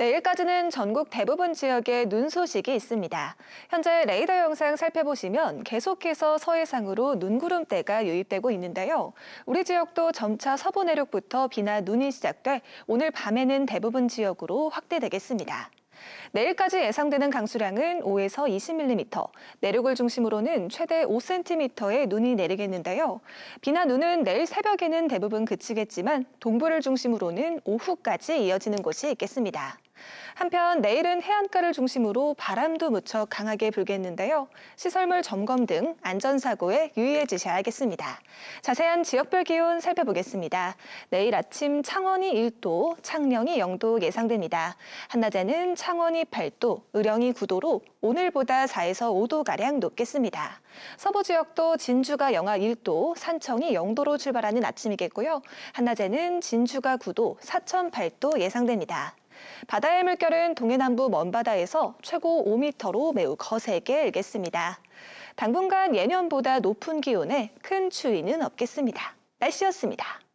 내일까지는 네, 전국 대부분 지역에 눈 소식이 있습니다. 현재 레이더 영상 살펴보시면 계속해서 서해상으로 눈구름대가 유입되고 있는데요. 우리 지역도 점차 서부 내륙부터 비나 눈이 시작돼 오늘 밤에는 대부분 지역으로 확대되겠습니다. 내일까지 예상되는 강수량은 5에서 20mm, 내륙을 중심으로는 최대 5cm의 눈이 내리겠는데요. 비나 눈은 내일 새벽에는 대부분 그치겠지만 동부를 중심으로는 오후까지 이어지는 곳이 있겠습니다. 한편 내일은 해안가를 중심으로 바람도 무척 강하게 불겠는데요. 시설물 점검 등 안전사고에 유의해 주셔야겠습니다. 자세한 지역별 기온 살펴보겠습니다. 내일 아침 창원이 1도, 창녕이 0도 예상됩니다. 한낮에는 창원이 8도, 의령이 9도로 오늘보다 4에서 5도가량 높겠습니다. 서부 지역도 진주가 영하 1도, 산청이 0도로 출발하는 아침이겠고요. 한낮에는 진주가 9도, 사천 8도 예상됩니다. 바다의 물결은 동해남부 먼바다에서 최고 5m로 매우 거세게 일겠습니다. 당분간 예년보다 높은 기온에 큰 추위는 없겠습니다. 날씨였습니다.